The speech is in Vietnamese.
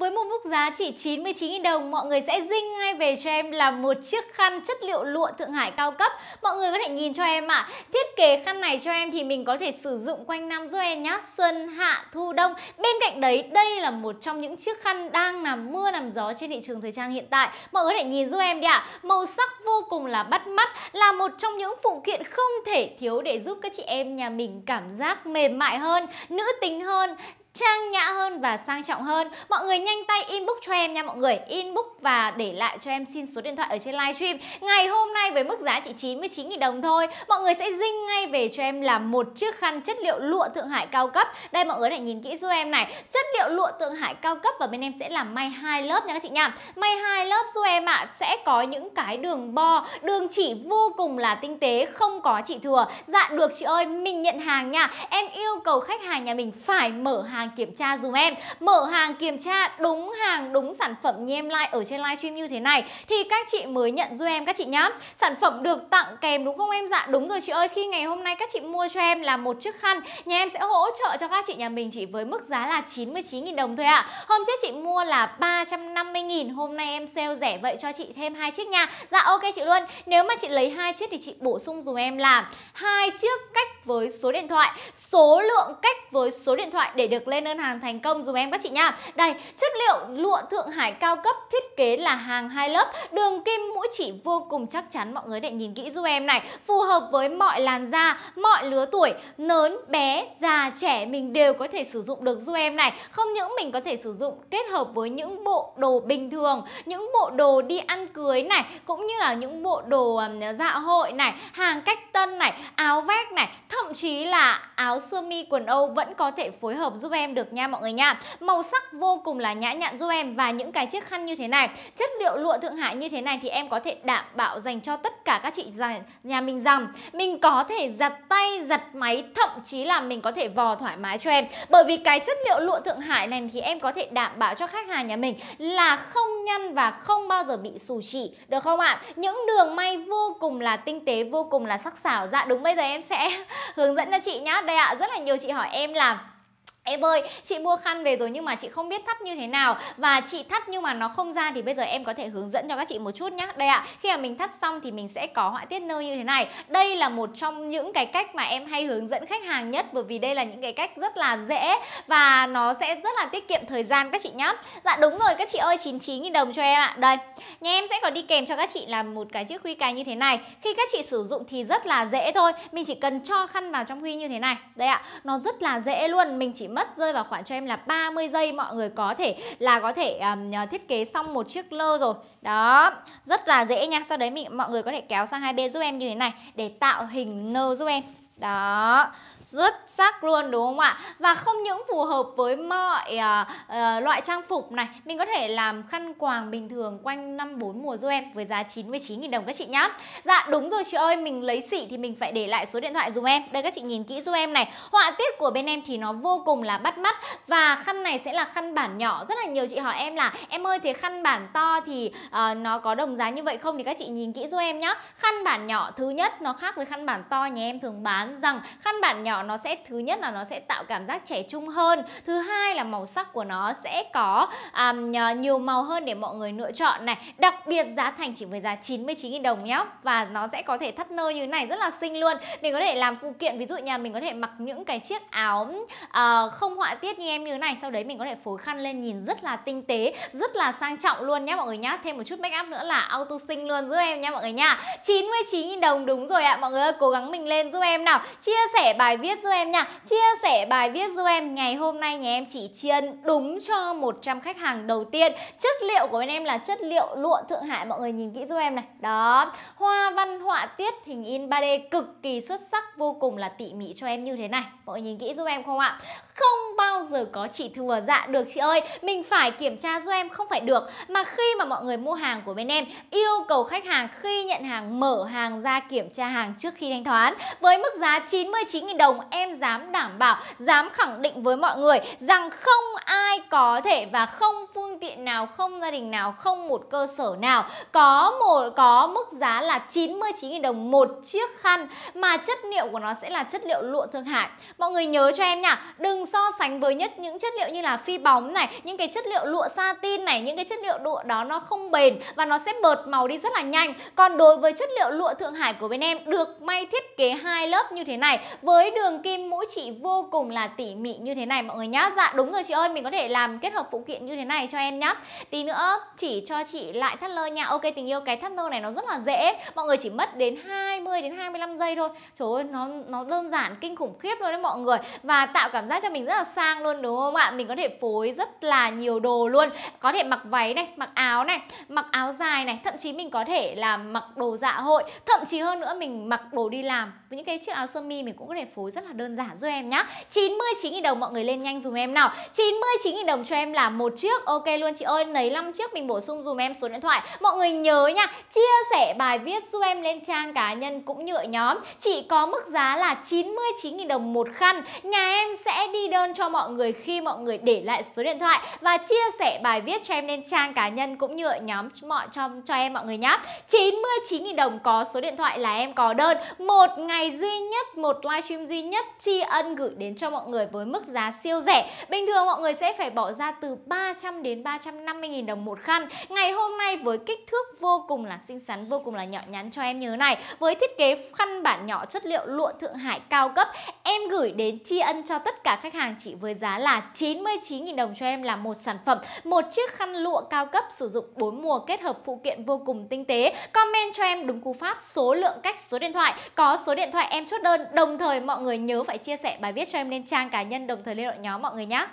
Với một mức giá chỉ 99.000 đồng, mọi người sẽ dinh ngay về cho em là một chiếc khăn chất liệu lụa Thượng Hải cao cấp. Mọi người có thể nhìn cho em ạ. À. Thiết kế khăn này cho em thì mình có thể sử dụng quanh năm giúp em nhá. Xuân, hạ, thu, đông. Bên cạnh đấy, đây là một trong những chiếc khăn đang nằm mưa nằm gió trên thị trường thời trang hiện tại. Mọi người có thể nhìn giúp em đi ạ. À. Màu sắc vô cùng là bắt mắt, là một trong những phụ kiện không thể thiếu để giúp các chị em nhà mình cảm giác mềm mại hơn, nữ tính hơn, trang nhã hơn và sang trọng hơn. Mọi người nhanh tay inbox cho em nha mọi người, inbox và để lại cho em xin số điện thoại ở trên livestream. Ngày hôm nay với mức giá chỉ 99 000 đồng thôi, mọi người sẽ dinh ngay về cho em là một chiếc khăn chất liệu lụa Thượng Hải cao cấp. Đây mọi người hãy nhìn kỹ giúp em này, chất liệu lụa Thượng Hải cao cấp và bên em sẽ làm may hai lớp nha các chị nha. May hai lớp giúp em ạ, à, sẽ có những cái đường bo, đường chỉ vô cùng là tinh tế, không có chị thừa. Dạ được chị ơi, mình nhận hàng nha. Em yêu cầu khách hàng nhà mình phải mở hàng hàng kiểm tra dùm em mở hàng kiểm tra đúng hàng đúng sản phẩm như em like ở trên livestream như thế này thì các chị mới nhận giúp em các chị nhá sản phẩm được tặng kèm đúng không em dạ đúng rồi chị ơi khi ngày hôm nay các chị mua cho em là một chiếc khăn nhà em sẽ hỗ trợ cho các chị nhà mình chỉ với mức giá là 99.000 đồng thôi ạ à. hôm trước chị mua là 350.000 hôm nay em sale rẻ vậy cho chị thêm hai chiếc nha dạ ok chị luôn nếu mà chị lấy hai chiếc thì chị bổ sung dùm em là hai chiếc cách với số điện thoại số lượng cách với số điện thoại để được lên đơn hàng thành công dùm em các chị nha. Đây, chất liệu lụa Thượng Hải cao cấp thiết kế là hàng hai lớp, đường kim mũi chỉ vô cùng chắc chắn mọi người để nhìn kỹ giúp em này, phù hợp với mọi làn da, mọi lứa tuổi, lớn, bé, già, trẻ mình đều có thể sử dụng được giúp em này. Không những mình có thể sử dụng kết hợp với những bộ đồ bình thường, những bộ đồ đi ăn cưới này, cũng như là những bộ đồ dạ hội này, hàng cách tân này, áo vest này, thậm chí là áo sơ mi quần âu vẫn có thể phối hợp giúp em được nha mọi người nha màu sắc vô cùng là nhã nhặn giúp em và những cái chiếc khăn như thế này chất liệu lụa thượng hải như thế này thì em có thể đảm bảo dành cho tất cả các chị nhà mình rằng mình có thể giặt tay giặt máy thậm chí là mình có thể vò thoải mái cho em bởi vì cái chất liệu lụa thượng hải này thì em có thể đảm bảo cho khách hàng nhà mình là không nhăn và không bao giờ bị xù chỉ được không ạ những đường may vô cùng là tinh tế vô cùng là sắc sảo dạ đúng bây giờ em sẽ hướng dẫn cho chị nhá đây ạ à, rất là nhiều chị hỏi em làm Em ơi, chị mua khăn về rồi nhưng mà chị không biết thắt như thế nào và chị thắt nhưng mà nó không ra thì bây giờ em có thể hướng dẫn cho các chị một chút nhé. Đây ạ, à, khi mà mình thắt xong thì mình sẽ có họa tiết nơ như thế này. Đây là một trong những cái cách mà em hay hướng dẫn khách hàng nhất bởi vì đây là những cái cách rất là dễ và nó sẽ rất là tiết kiệm thời gian các chị nhá. Dạ đúng rồi các chị ơi, 99.000 đồng cho em ạ. Đây, nhà em sẽ có đi kèm cho các chị là một cái chiếc khuy cài như thế này. Khi các chị sử dụng thì rất là dễ thôi. Mình chỉ cần cho khăn vào trong khuy như thế này. Đây ạ, à, nó rất là dễ luôn. Mình chỉ mất mất rơi vào khoảng cho em là 30 giây mọi người có thể là có thể um, thiết kế xong một chiếc lơ rồi đó rất là dễ nha sau đấy mình mọi người có thể kéo sang hai bên giúp em như thế này để tạo hình nơ giúp em đó, xuất sắc luôn đúng không ạ? Và không những phù hợp với mọi uh, uh, loại trang phục này Mình có thể làm khăn quàng bình thường quanh năm bốn mùa giúp em với giá 99.000 đồng các chị nhá Dạ đúng rồi chị ơi, mình lấy xị thì mình phải để lại số điện thoại dùm em Đây các chị nhìn kỹ giúp em này Họa tiết của bên em thì nó vô cùng là bắt mắt Và khăn này sẽ là khăn bản nhỏ Rất là nhiều chị hỏi em là em ơi thế khăn bản to thì uh, nó có đồng giá như vậy không? Thì các chị nhìn kỹ giúp em nhá Khăn bản nhỏ thứ nhất nó khác với khăn bản to nhà em thường bán đoán rằng khăn bản nhỏ nó sẽ thứ nhất là nó sẽ tạo cảm giác trẻ trung hơn thứ hai là màu sắc của nó sẽ có um, nhiều màu hơn để mọi người lựa chọn này đặc biệt giá thành chỉ với giá 99.000 đồng nhé và nó sẽ có thể thắt nơ như thế này rất là xinh luôn mình có thể làm phụ kiện ví dụ nhà mình có thể mặc những cái chiếc áo uh, không họa tiết như em như thế này sau đấy mình có thể phối khăn lên nhìn rất là tinh tế rất là sang trọng luôn nhé mọi người nhá thêm một chút make up nữa là auto xinh luôn giúp em nhé mọi người nha 99.000 đồng đúng rồi ạ à. mọi người ơi cố gắng mình lên giúp em nào nào Chia sẻ bài viết giúp em nha Chia sẻ bài viết giúp em Ngày hôm nay nhà em chỉ tri đúng cho 100 khách hàng đầu tiên Chất liệu của bên em là chất liệu lụa Thượng Hải Mọi người nhìn kỹ giúp em này Đó Hoa văn họa tiết hình in 3D cực kỳ xuất sắc Vô cùng là tỉ mỉ cho em như thế này Mọi người nhìn kỹ giúp em không ạ Không bao giờ có chị thừa dạ được chị ơi mình phải kiểm tra giúp em không phải được mà khi mà mọi người mua hàng của bên em yêu cầu khách hàng khi nhận hàng mở hàng ra kiểm tra hàng trước khi thanh toán với mức giá 99.000 đồng em dám đảm bảo dám khẳng định với mọi người rằng không ai có thể và không phương tiện nào không gia đình nào không một cơ sở nào có một có mức giá là 99.000 đồng một chiếc khăn mà chất liệu của nó sẽ là chất liệu lụa thương hại mọi người nhớ cho em nha đừng so sánh với rồi nhất những chất liệu như là phi bóng này những cái chất liệu lụa satin này những cái chất liệu lụa đó nó không bền và nó sẽ bợt màu đi rất là nhanh còn đối với chất liệu lụa thượng hải của bên em được may thiết kế hai lớp như thế này với đường kim mũi chỉ vô cùng là tỉ mỉ như thế này mọi người nhá dạ đúng rồi chị ơi mình có thể làm kết hợp phụ kiện như thế này cho em nhá tí nữa chỉ cho chị lại thắt lơ nha ok tình yêu cái thắt lơ này nó rất là dễ mọi người chỉ mất đến 20 đến 25 giây thôi trời ơi nó nó đơn giản kinh khủng khiếp luôn đấy mọi người và tạo cảm giác cho mình rất là xa trang luôn đúng không ạ mình có thể phối rất là nhiều đồ luôn có thể mặc váy này mặc áo này mặc áo dài này thậm chí mình có thể là mặc đồ dạ hội thậm chí hơn nữa mình mặc đồ đi làm với những cái chiếc áo sơ mi mình cũng có thể phối rất là đơn giản giúp em nhá 99.000 đồng mọi người lên nhanh dùm em nào 99.000 đồng cho em là một chiếc ok luôn chị ơi lấy 5 chiếc mình bổ sung dùm em số điện thoại mọi người nhớ nha chia sẻ bài viết giúp em lên trang cá nhân cũng như nhóm chị có mức giá là 99.000 đồng một khăn nhà em sẽ đi đơn cho mọi mọi người khi mọi người để lại số điện thoại và chia sẻ bài viết cho em lên trang cá nhân cũng như ở nhóm mọi cho, cho em mọi người nhé. 99.000 đồng có số điện thoại là em có đơn. Một ngày duy nhất, một livestream duy nhất tri ân gửi đến cho mọi người với mức giá siêu rẻ. Bình thường mọi người sẽ phải bỏ ra từ 300 đến 350.000 đồng một khăn. Ngày hôm nay với kích thước vô cùng là xinh xắn, vô cùng là nhỏ nhắn cho em như thế này. Với thiết kế khăn bản nhỏ chất liệu lụa Thượng Hải cao cấp, em gửi đến tri ân cho tất cả khách hàng chỉ với với giá là 99.000 đồng cho em là một sản phẩm, một chiếc khăn lụa cao cấp sử dụng 4 mùa kết hợp phụ kiện vô cùng tinh tế. Comment cho em đúng cú pháp, số lượng cách, số điện thoại, có số điện thoại em chốt đơn. Đồng thời mọi người nhớ phải chia sẻ bài viết cho em lên trang cá nhân đồng thời lên đội nhóm mọi người nhé.